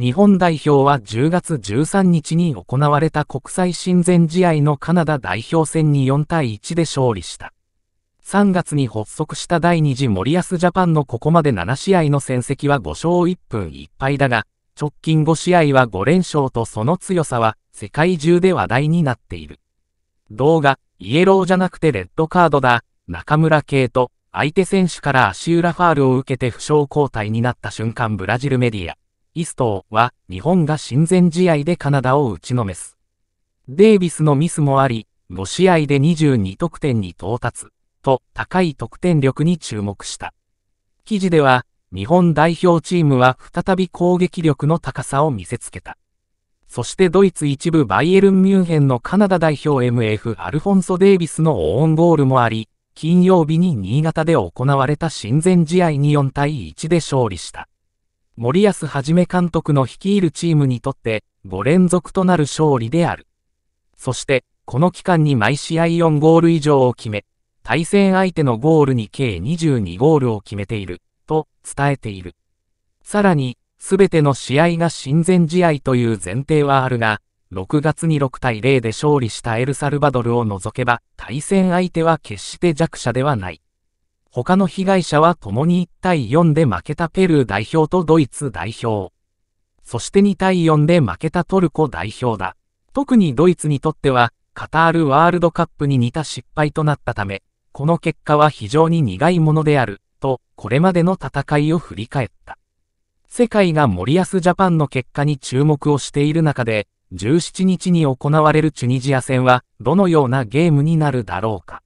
日本代表は10月13日に行われた国際親善試合のカナダ代表戦に4対1で勝利した。3月に発足した第2次森保ジャパンのここまで7試合の戦績は5勝1分1敗だが、直近5試合は5連勝とその強さは世界中で話題になっている。動画、イエローじゃなくてレッドカードだ、中村系と相手選手から足裏ファールを受けて負傷交代になった瞬間ブラジルメディア。イストーは日本が親善試合でカナダを打ちのめす。デイビスのミスもあり、5試合で22得点に到達、と高い得点力に注目した。記事では、日本代表チームは再び攻撃力の高さを見せつけた。そしてドイツ一部バイエルン・ミュンヘンのカナダ代表 MF アルフォンソ・デイビスのオーンゴールもあり、金曜日に新潟で行われた親善試合に4対1で勝利した。森保一監督の率いるチームにとって5連続となる勝利である。そして、この期間に毎試合4ゴール以上を決め、対戦相手のゴールに計22ゴールを決めている、と伝えている。さらに、すべての試合が親善試合という前提はあるが、6月に6対0で勝利したエルサルバドルを除けば、対戦相手は決して弱者ではない。他の被害者は共に1対4で負けたペルー代表とドイツ代表。そして2対4で負けたトルコ代表だ。特にドイツにとっては、カタールワールドカップに似た失敗となったため、この結果は非常に苦いものである、と、これまでの戦いを振り返った。世界が森安ジャパンの結果に注目をしている中で、17日に行われるチュニジア戦は、どのようなゲームになるだろうか。